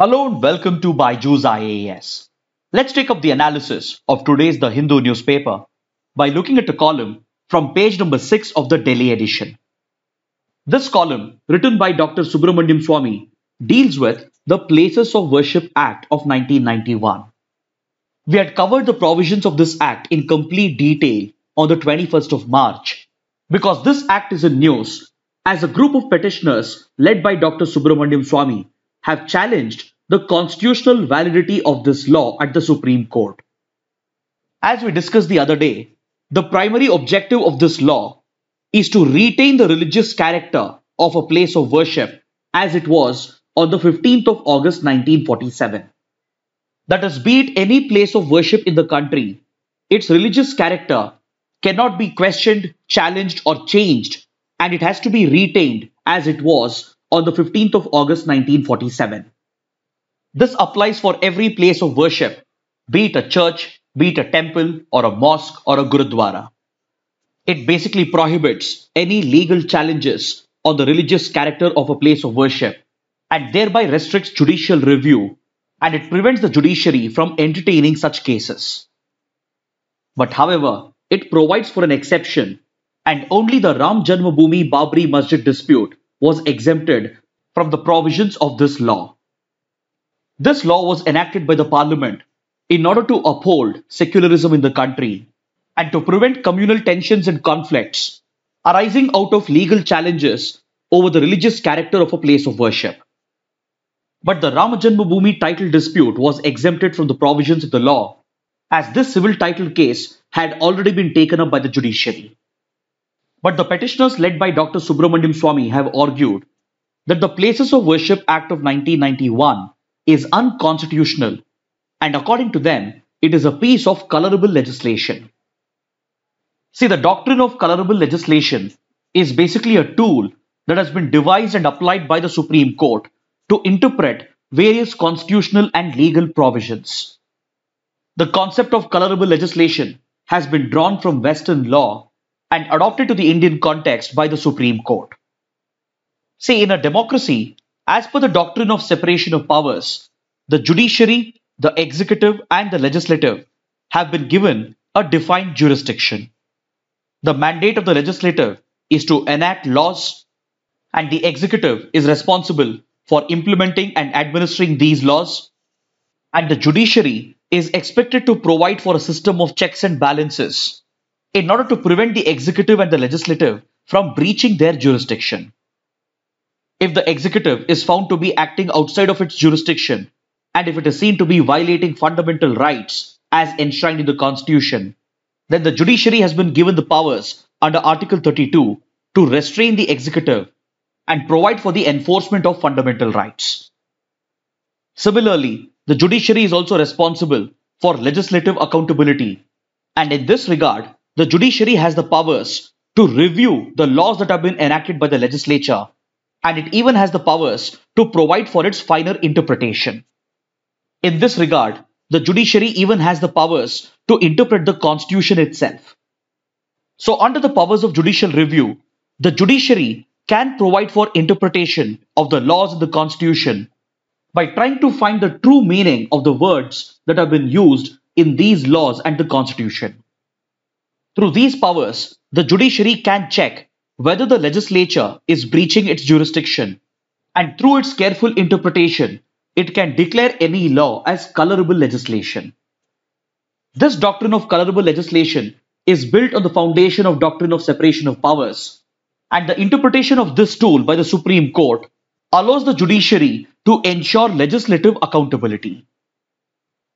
Hello and welcome to Baiju's IAS. Let's take up the analysis of today's The Hindu newspaper by looking at a column from page number 6 of the Delhi edition. This column, written by Dr. Subramaniam Swami, deals with the Places of Worship Act of 1991. We had covered the provisions of this act in complete detail on the 21st of March because this act is in news as a group of petitioners led by Dr. Subramaniam Swami have challenged the constitutional validity of this law at the Supreme Court. As we discussed the other day, the primary objective of this law is to retain the religious character of a place of worship as it was on the 15th of August 1947. That is, be it any place of worship in the country, its religious character cannot be questioned, challenged, or changed, and it has to be retained as it was on the 15th of August 1947. This applies for every place of worship, be it a church, be it a temple or a mosque or a gurudwara. It basically prohibits any legal challenges on the religious character of a place of worship and thereby restricts judicial review and it prevents the judiciary from entertaining such cases. But however, it provides for an exception and only the Ram Janmabhoomi Babri Masjid dispute was exempted from the provisions of this law. This law was enacted by the parliament in order to uphold secularism in the country and to prevent communal tensions and conflicts arising out of legal challenges over the religious character of a place of worship. But the Mubumi title dispute was exempted from the provisions of the law as this civil title case had already been taken up by the judiciary. But the petitioners led by Dr. Subramanian Swami have argued that the Places of Worship Act of 1991 is unconstitutional and according to them, it is a piece of colorable legislation. See, the doctrine of colorable legislation is basically a tool that has been devised and applied by the Supreme Court to interpret various constitutional and legal provisions. The concept of colorable legislation has been drawn from Western law and adopted to the Indian context by the Supreme Court. See, in a democracy, as per the doctrine of separation of powers, the judiciary, the executive, and the legislative have been given a defined jurisdiction. The mandate of the legislative is to enact laws, and the executive is responsible for implementing and administering these laws, and the judiciary is expected to provide for a system of checks and balances in order to prevent the executive and the legislative from breaching their jurisdiction. If the executive is found to be acting outside of its jurisdiction and if it is seen to be violating fundamental rights as enshrined in the Constitution, then the judiciary has been given the powers under Article 32 to restrain the executive and provide for the enforcement of fundamental rights. Similarly, the judiciary is also responsible for legislative accountability, and in this regard, the judiciary has the powers to review the laws that have been enacted by the legislature, and it even has the powers to provide for its finer interpretation. In this regard, the judiciary even has the powers to interpret the constitution itself. So, under the powers of judicial review, the judiciary can provide for interpretation of the laws of the constitution by trying to find the true meaning of the words that have been used in these laws and the constitution. Through these powers, the judiciary can check whether the legislature is breaching its jurisdiction. And through its careful interpretation, it can declare any law as colorable legislation. This doctrine of colorable legislation is built on the foundation of doctrine of separation of powers. And the interpretation of this tool by the Supreme Court allows the judiciary to ensure legislative accountability.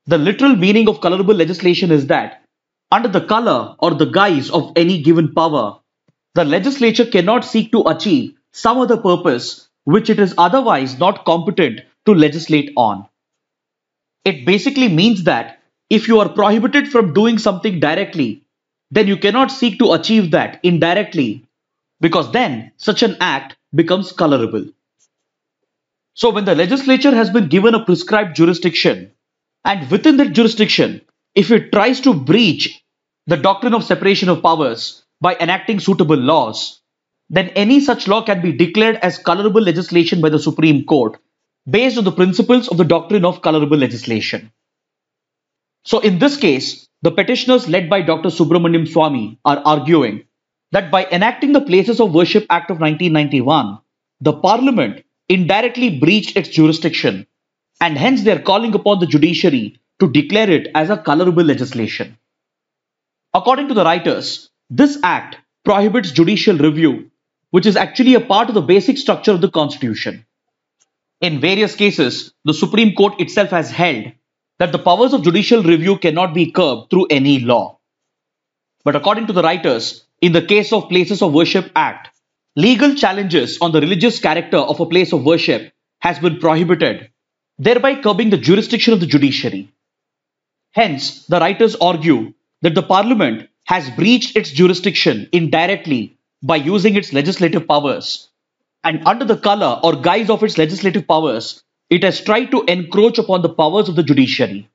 The literal meaning of colorable legislation is that under the color or the guise of any given power, the legislature cannot seek to achieve some other purpose which it is otherwise not competent to legislate on. It basically means that if you are prohibited from doing something directly, then you cannot seek to achieve that indirectly because then such an act becomes colorable. So when the legislature has been given a prescribed jurisdiction and within that jurisdiction if it tries to breach the doctrine of separation of powers by enacting suitable laws, then any such law can be declared as colorable legislation by the Supreme Court based on the principles of the doctrine of colorable legislation. So in this case, the petitioners led by Dr. Subramaniam Swamy are arguing that by enacting the Places of Worship Act of 1991, the parliament indirectly breached its jurisdiction and hence they are calling upon the judiciary to declare it as a colorable legislation. According to the writers, this act prohibits judicial review, which is actually a part of the basic structure of the constitution. In various cases, the Supreme Court itself has held that the powers of judicial review cannot be curbed through any law. But according to the writers, in the case of Places of Worship Act, legal challenges on the religious character of a place of worship has been prohibited, thereby curbing the jurisdiction of the judiciary. Hence, the writers argue that the parliament has breached its jurisdiction indirectly by using its legislative powers. And under the color or guise of its legislative powers, it has tried to encroach upon the powers of the judiciary.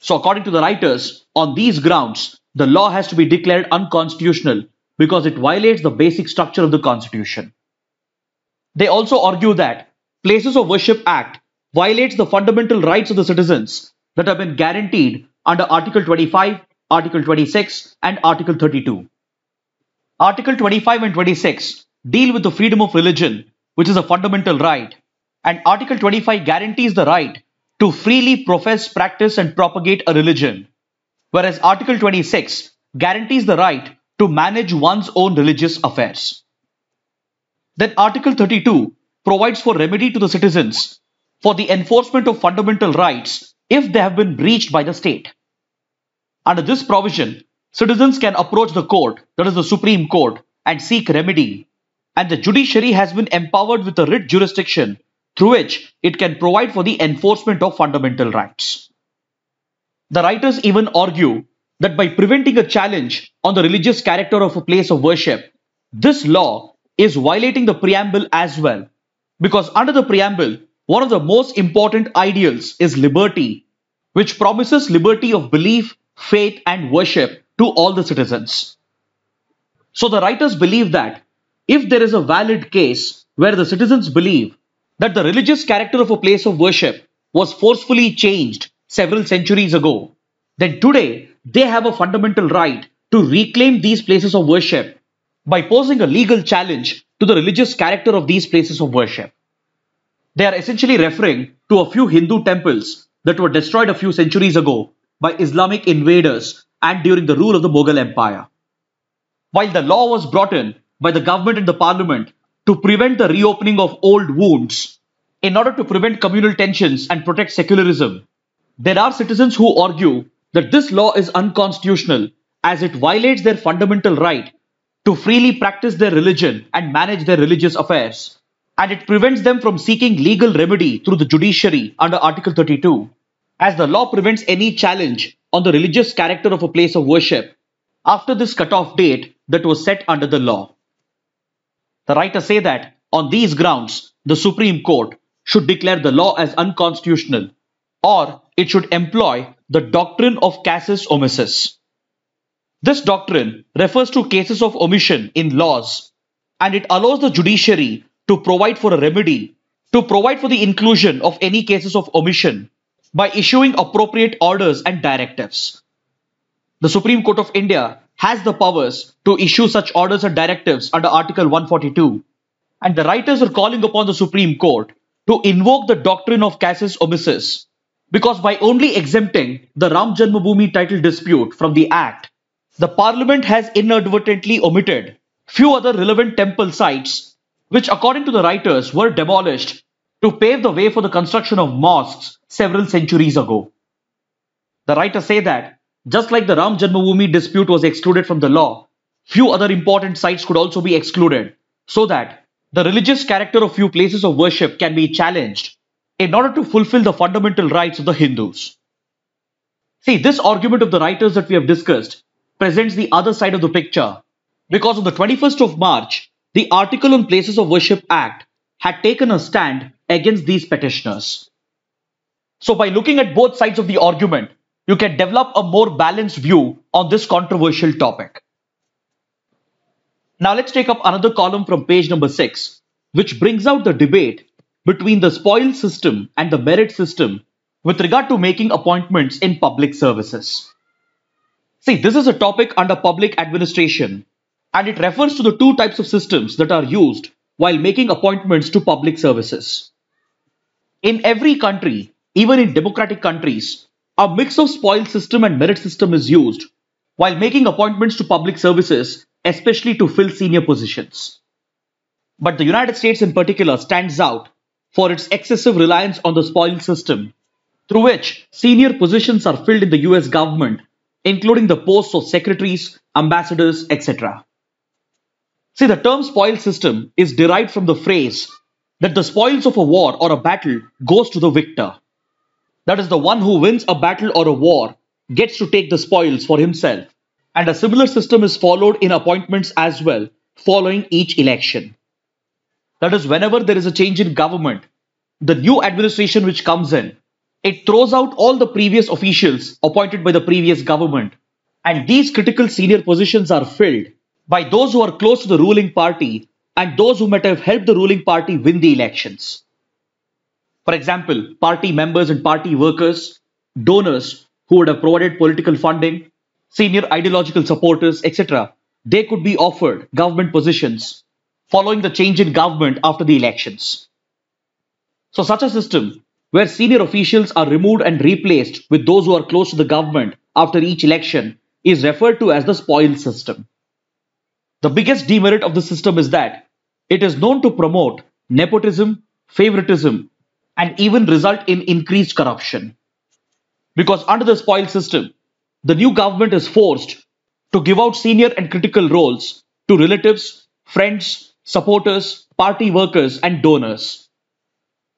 So, according to the writers, on these grounds, the law has to be declared unconstitutional because it violates the basic structure of the constitution. They also argue that Places of Worship Act violates the fundamental rights of the citizens that have been guaranteed under Article 25, Article 26, and Article 32. Article 25 and 26 deal with the freedom of religion, which is a fundamental right, and Article 25 guarantees the right to freely profess, practice, and propagate a religion, whereas Article 26 guarantees the right to manage one's own religious affairs. Then Article 32 provides for remedy to the citizens for the enforcement of fundamental rights if they have been breached by the state. Under this provision, citizens can approach the court, that is the Supreme Court, and seek remedy. And the judiciary has been empowered with a writ jurisdiction through which it can provide for the enforcement of fundamental rights. The writers even argue that by preventing a challenge on the religious character of a place of worship, this law is violating the preamble as well. Because under the preamble, one of the most important ideals is liberty, which promises liberty of belief, faith, and worship to all the citizens. So the writers believe that if there is a valid case where the citizens believe that the religious character of a place of worship was forcefully changed several centuries ago, then today they have a fundamental right to reclaim these places of worship by posing a legal challenge to the religious character of these places of worship. They are essentially referring to a few Hindu temples that were destroyed a few centuries ago by Islamic invaders and during the rule of the Mughal Empire. While the law was brought in by the government and the parliament to prevent the reopening of old wounds, in order to prevent communal tensions and protect secularism, there are citizens who argue that this law is unconstitutional as it violates their fundamental right to freely practice their religion and manage their religious affairs and it prevents them from seeking legal remedy through the judiciary under Article 32, as the law prevents any challenge on the religious character of a place of worship after this cutoff date that was set under the law. The writer say that on these grounds, the Supreme Court should declare the law as unconstitutional or it should employ the doctrine of casus omissus. This doctrine refers to cases of omission in laws and it allows the judiciary to provide for a remedy to provide for the inclusion of any cases of omission by issuing appropriate orders and directives. The Supreme Court of India has the powers to issue such orders and directives under Article 142, and the writers are calling upon the Supreme Court to invoke the doctrine of casus omissus because by only exempting the Ram Janmabhoomi title dispute from the Act, the Parliament has inadvertently omitted few other relevant temple sites which according to the writers were demolished to pave the way for the construction of mosques several centuries ago. The writers say that just like the Ram Janmabhoomi dispute was excluded from the law, few other important sites could also be excluded so that the religious character of few places of worship can be challenged in order to fulfill the fundamental rights of the Hindus. See, this argument of the writers that we have discussed presents the other side of the picture because on the 21st of March, the Article on Places of Worship Act had taken a stand against these petitioners. So, by looking at both sides of the argument, you can develop a more balanced view on this controversial topic. Now, let's take up another column from page number 6, which brings out the debate between the spoil system and the merit system with regard to making appointments in public services. See, this is a topic under public administration and it refers to the two types of systems that are used while making appointments to public services. In every country, even in democratic countries, a mix of spoil system and merit system is used while making appointments to public services, especially to fill senior positions. But the United States in particular stands out for its excessive reliance on the spoil system, through which senior positions are filled in the US government, including the posts of secretaries, ambassadors, etc. See, the term spoil system is derived from the phrase that the spoils of a war or a battle goes to the victor. That is, the one who wins a battle or a war gets to take the spoils for himself. And a similar system is followed in appointments as well following each election. That is, whenever there is a change in government, the new administration which comes in, it throws out all the previous officials appointed by the previous government. And these critical senior positions are filled by those who are close to the ruling party and those who might have helped the ruling party win the elections. For example, party members and party workers, donors who would have provided political funding, senior ideological supporters, etc., they could be offered government positions following the change in government after the elections. So, such a system where senior officials are removed and replaced with those who are close to the government after each election is referred to as the spoil system. The biggest demerit of the system is that it is known to promote nepotism, favoritism, and even result in increased corruption. Because under the spoils system, the new government is forced to give out senior and critical roles to relatives, friends, supporters, party workers, and donors.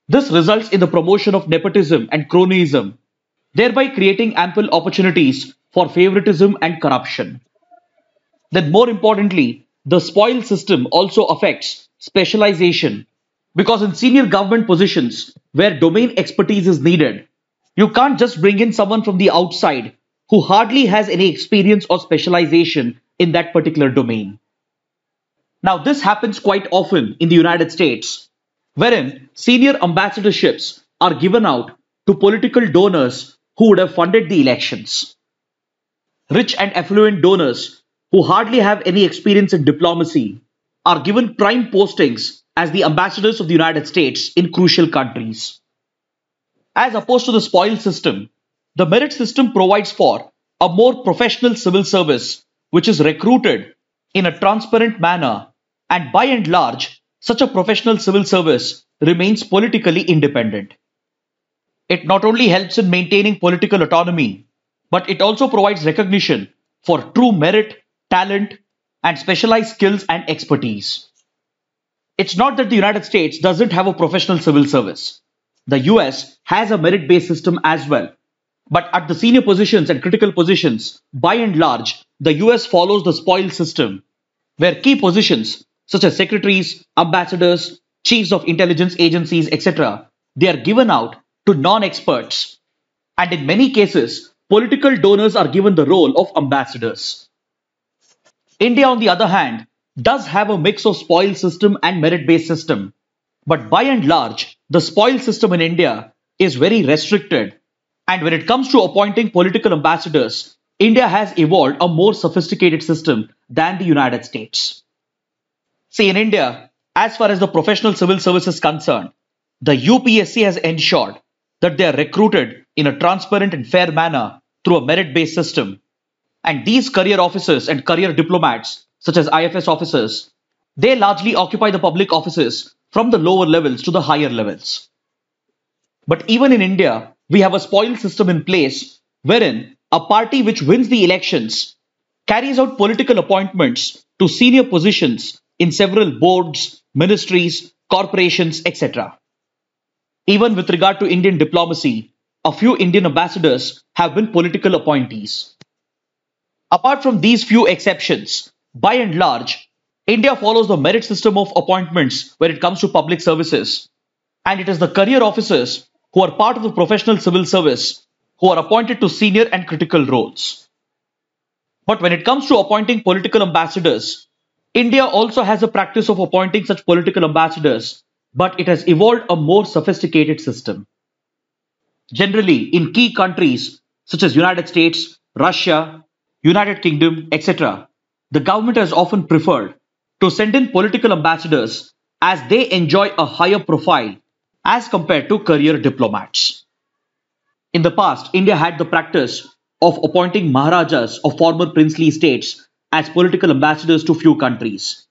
This results in the promotion of nepotism and cronyism, thereby creating ample opportunities for favoritism and corruption that more importantly, the spoil system also affects specialization. Because in senior government positions where domain expertise is needed, you can't just bring in someone from the outside who hardly has any experience or specialization in that particular domain. Now, this happens quite often in the United States, wherein senior ambassadorships are given out to political donors who would have funded the elections. Rich and affluent donors who hardly have any experience in diplomacy are given prime postings as the ambassadors of the United States in crucial countries. As opposed to the spoil system, the merit system provides for a more professional civil service which is recruited in a transparent manner, and by and large, such a professional civil service remains politically independent. It not only helps in maintaining political autonomy, but it also provides recognition for true merit talent, and specialized skills and expertise. It's not that the United States doesn't have a professional civil service. The US has a merit based system as well. But at the senior positions and critical positions, by and large, the US follows the spoils system, where key positions such as secretaries, ambassadors, chiefs of intelligence agencies, etc., they are given out to non experts. And in many cases, political donors are given the role of ambassadors. India, on the other hand, does have a mix of spoil system and merit-based system. But by and large, the spoil system in India is very restricted. And when it comes to appointing political ambassadors, India has evolved a more sophisticated system than the United States. See, in India, as far as the professional civil service is concerned, the UPSC has ensured that they are recruited in a transparent and fair manner through a merit based system and these career officers and career diplomats, such as IFS officers, they largely occupy the public offices from the lower levels to the higher levels. But even in India, we have a spoil system in place wherein a party which wins the elections carries out political appointments to senior positions in several boards, ministries, corporations, etc. Even with regard to Indian diplomacy, a few Indian ambassadors have been political appointees. Apart from these few exceptions, by and large, India follows the merit system of appointments when it comes to public services. And it is the career officers who are part of the professional civil service who are appointed to senior and critical roles. But when it comes to appointing political ambassadors, India also has a practice of appointing such political ambassadors, but it has evolved a more sophisticated system. Generally, in key countries such as United States, Russia, United Kingdom, etc., the government has often preferred to send in political ambassadors as they enjoy a higher profile as compared to career diplomats. In the past, India had the practice of appointing Maharajas of former princely states as political ambassadors to few countries.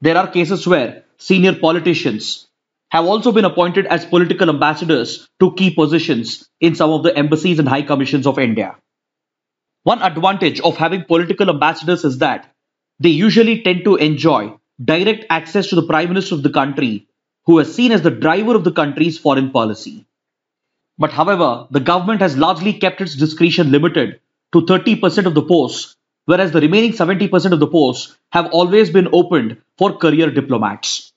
There are cases where senior politicians have also been appointed as political ambassadors to key positions in some of the embassies and high commissions of India. One advantage of having political ambassadors is that they usually tend to enjoy direct access to the Prime Minister of the country, who is seen as the driver of the country's foreign policy. But however, the government has largely kept its discretion limited to 30% of the posts, whereas the remaining 70% of the posts have always been opened for career diplomats.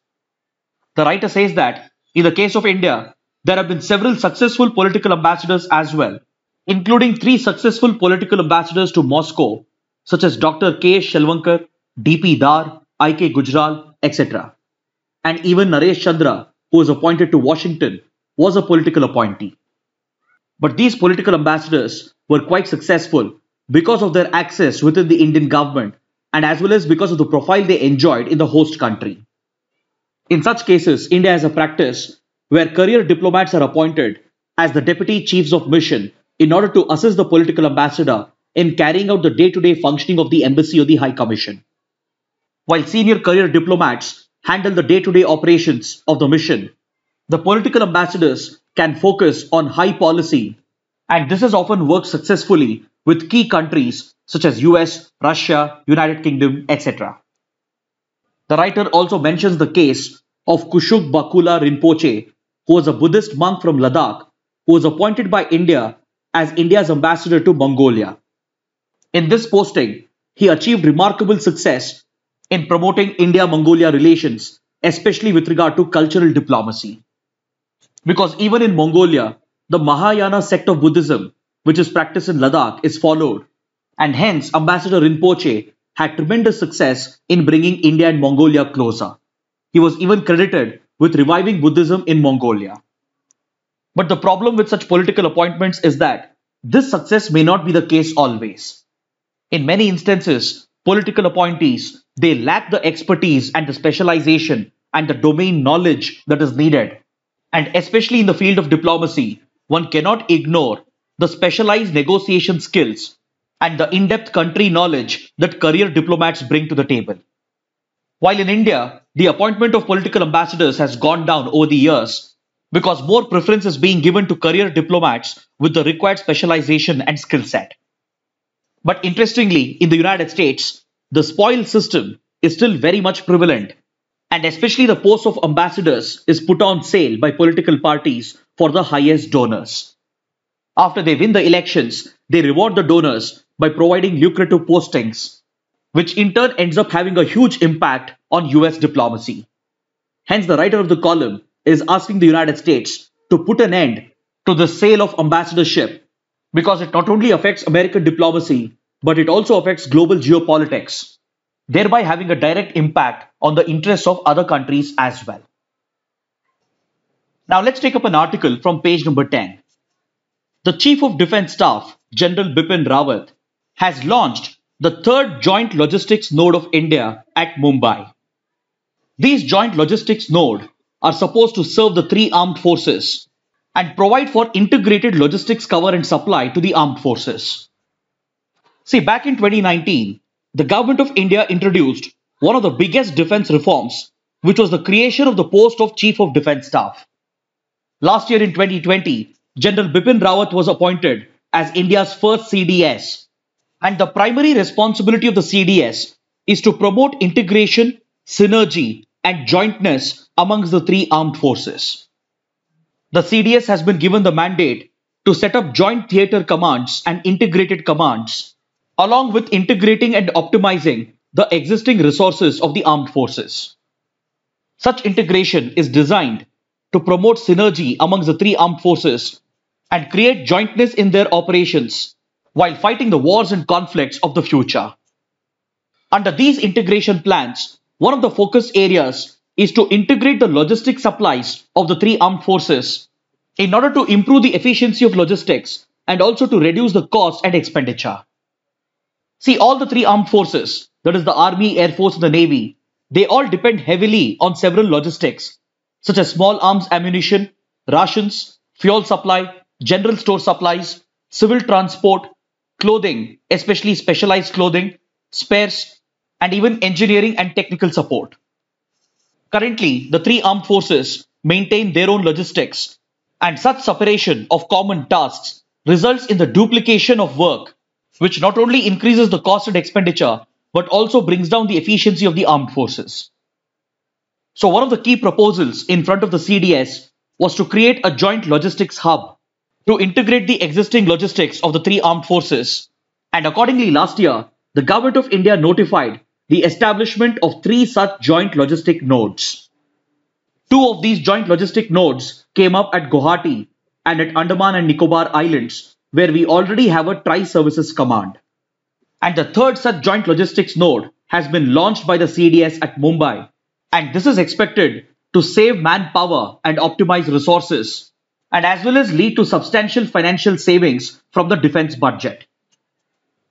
The writer says that in the case of India, there have been several successful political ambassadors as well including three successful political ambassadors to Moscow, such as Dr. K. Shelvankar, D.P. Dar, I.K. Gujral, etc. And even Nareesh Chandra, who was appointed to Washington, was a political appointee. But these political ambassadors were quite successful because of their access within the Indian government and as well as because of the profile they enjoyed in the host country. In such cases, India has a practice where career diplomats are appointed as the deputy chiefs of mission in order to assist the political ambassador in carrying out the day to day functioning of the embassy or the High Commission. While senior career diplomats handle the day to day operations of the mission, the political ambassadors can focus on high policy, and this has often worked successfully with key countries such as US, Russia, United Kingdom, etc. The writer also mentions the case of Kushuk Bakula Rinpoche, who was a Buddhist monk from Ladakh, who was appointed by India as India's ambassador to Mongolia. In this posting, he achieved remarkable success in promoting India Mongolia relations, especially with regard to cultural diplomacy. Because even in Mongolia, the Mahayana sect of Buddhism, which is practiced in Ladakh, is followed, and hence Ambassador Rinpoche had tremendous success in bringing India and Mongolia closer. He was even credited with reviving Buddhism in Mongolia. But the problem with such political appointments is that this success may not be the case always. In many instances, political appointees, they lack the expertise and the specialization and the domain knowledge that is needed. And especially in the field of diplomacy, one cannot ignore the specialized negotiation skills and the in-depth country knowledge that career diplomats bring to the table. While in India, the appointment of political ambassadors has gone down over the years because more preference is being given to career diplomats with the required specialization and skill set. But interestingly, in the United States, the spoil system is still very much prevalent, and especially the post of ambassadors is put on sale by political parties for the highest donors. After they win the elections, they reward the donors by providing lucrative postings, which in turn ends up having a huge impact on US diplomacy. Hence, the writer of the column is asking the United States to put an end to the sale of ambassadorship because it not only affects American diplomacy, but it also affects global geopolitics, thereby having a direct impact on the interests of other countries as well. Now let's take up an article from page number 10. The Chief of Defense Staff, General Bipin Rawat, has launched the third joint logistics node of India at Mumbai. These joint logistics node are supposed to serve the three armed forces and provide for integrated logistics cover and supply to the armed forces. See, back in 2019, the government of India introduced one of the biggest defense reforms, which was the creation of the post of Chief of Defense Staff. Last year in 2020, General Bipin Rawat was appointed as India's first CDS. And the primary responsibility of the CDS is to promote integration, synergy, and jointness amongst the three armed forces. The CDS has been given the mandate to set up joint theater commands and integrated commands, along with integrating and optimizing the existing resources of the armed forces. Such integration is designed to promote synergy amongst the three armed forces and create jointness in their operations while fighting the wars and conflicts of the future. Under these integration plans, one of the focus areas is to integrate the logistic supplies of the three armed forces in order to improve the efficiency of logistics and also to reduce the cost and expenditure. See, all the three armed forces, that is the Army, Air Force, and the Navy, they all depend heavily on several logistics, such as small arms ammunition, rations, fuel supply, general store supplies, civil transport, clothing, especially specialized clothing, spares, and even engineering and technical support. Currently, the three armed forces maintain their own logistics, and such separation of common tasks results in the duplication of work, which not only increases the cost and expenditure, but also brings down the efficiency of the armed forces. So one of the key proposals in front of the CDS was to create a joint logistics hub to integrate the existing logistics of the three armed forces. And accordingly, last year, the government of India notified the establishment of three such joint logistic nodes. Two of these joint logistic nodes came up at Guwahati and at Andaman and Nicobar Islands, where we already have a tri services command. And the third such joint logistics node has been launched by the CDS at Mumbai, and this is expected to save manpower and optimize resources, and as well as lead to substantial financial savings from the defense budget.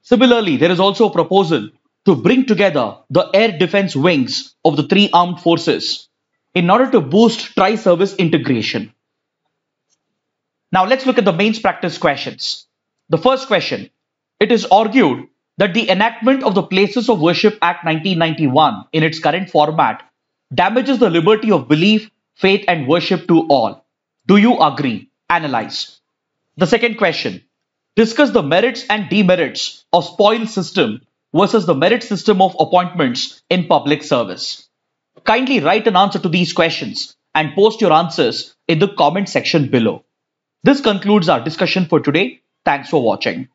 Similarly, there is also a proposal to bring together the air defense wings of the three armed forces in order to boost tri service integration. Now let's look at the mains practice questions. The first question it is argued that the enactment of the Places of Worship Act 1991 in its current format damages the liberty of belief, faith, and worship to all. Do you agree? Analyze. The second question discuss the merits and demerits of spoil system versus the merit system of appointments in public service? Kindly write an answer to these questions and post your answers in the comment section below. This concludes our discussion for today. Thanks for watching.